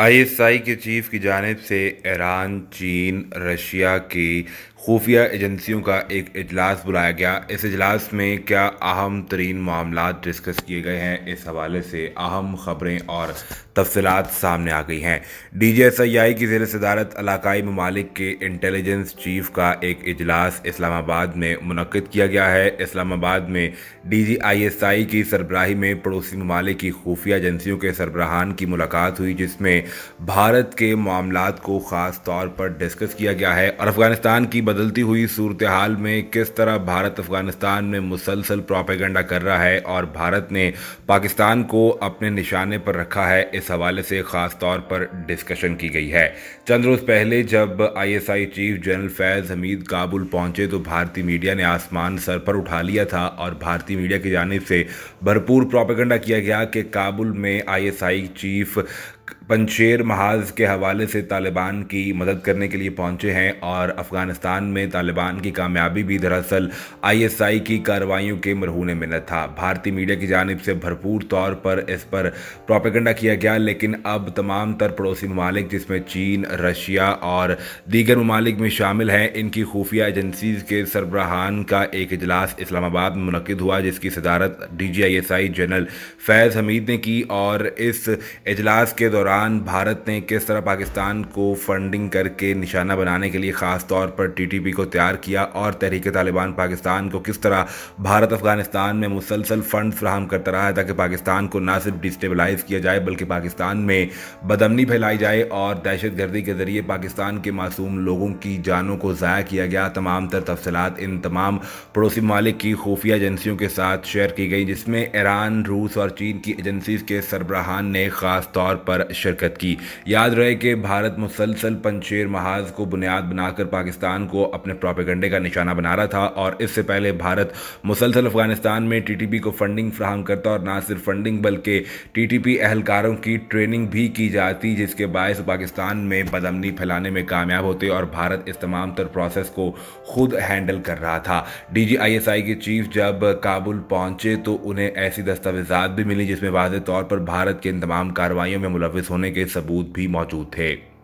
ISI के chief की जानब से ईरान चीन रशिया की खुफिया एजेंसियों का एक अजलास बुलाया गया इस अजलास में क्या अहम तरीन मामला डिस्कस किए गए हैं इस हवाले से अहम खबरें और तफसलत सामने आ गई हैं डी जी एस आई आई की जेर सदारत इलाकई ममालिक के इंटेलिजेंस चीफ का एक अजलास इस्लामाबाद में मनद किया गया है इस्लामाबाद में डी जी आई एस आई की सरबराही में पड़ोसी ममालिक की खुफिया एजेंसियों के सरबराहान की मुलाकात हुई जिसमें भारत के मामला को ख़ास तौर पर डिस्कस किया गया है और अफगानिस्तान की बदलती हुई सूरत हाल में किस तरह भारत अफगानिस्तान में मुसलसल प्रोपेगेंडा कर रहा है और भारत ने पाकिस्तान को अपने निशाने पर रखा है इस हवाले से ख़ास तौर पर डिस्कशन की गई है चंद रोज़ पहले जब ISI chief general Faiz Hamid Kabul पहुंचे तो भारतीय मीडिया ने आसमान सर पर उठा लिया था और भारतीय मीडिया की जानब से भरपूर प्रोपेगेंडा किया गया कि काबुल में आई चीफ पंचेर महाज के हवाले से तालिबान की मदद करने के लिए पहुंचे हैं और अफ़गानिस्तान में तालिबान की कामयाबी भी दरअसल आईएसआई की कार्रवाइयों के मरहूने में न था भारतीय मीडिया की जानब से भरपूर तौर पर इस पर प्रोपेगेंडा किया गया लेकिन अब तमाम तर पड़ोसी ममालिक जिसमें चीन रशिया और दीगर ममालिक में शामिल हैं इनकी खुफिया एजेंसीज़ के सरबराहान का एक इजलास इस्लामाबाद में मनद हुआ जिसकी सदारत D G I S I general Faiz Hamid ने की और इस इजलास के दौरान भारत ने किस तरह पाकिस्तान को फंडिंग करके निशाना बनाने के लिए ख़ास तौर पर टीटीपी को तैयार किया और तहरीक तालिबान पाकिस्तान को किस तरह भारत अफगानिस्तान में मुसलसल फंड फ्राहम करता रहा है ताकि पाकिस्तान को ना सिर्फ डिस्टेबलाइज किया जाए बल्कि पाकिस्तान में बदमनी फैलाई जाए और दहशत गर्दी के ज़रिए पाकिस्तान के मासूम लोगों की जानों को ज़ाया किया गया तमाम तर तफसलत इन तमाम पड़ोसी ममालिक की खुफिया एजेंसियों के साथ शेयर की गई जिसमें ईरान रूस और चीन की एजेंसी के सरबराहान ने ख़ास तौर पर शिरकत की याद रहे कि भारत मुसलसल पंचेर महाज को बुनियाद बनाकर पाकिस्तान को अपने प्रोपेगंडे का निशाना बना रहा था और इससे पहले भारत मुसलसल अफगानिस्तान में टीटीपी को फंडिंग फ्राहम करता और ना सिर्फ फंडिंग बल्कि टीटीपी एहलकारों की ट्रेनिंग भी की जाती जिसके बायस पाकिस्तान में बदमनी फैलाने में कामयाब होते और भारत इस तमाम तर प्रोसेस को खुद हैंडल कर रहा था डीजीआईएसआई के चीफ जब काबुल पहुंचे तो उन्हें ऐसी दस्तावेजात भी मिली जिसमें वाजे तौर पर भारत के इन तमाम कार्रवाई में मुलव साबित होने के सबूत भी मौजूद थे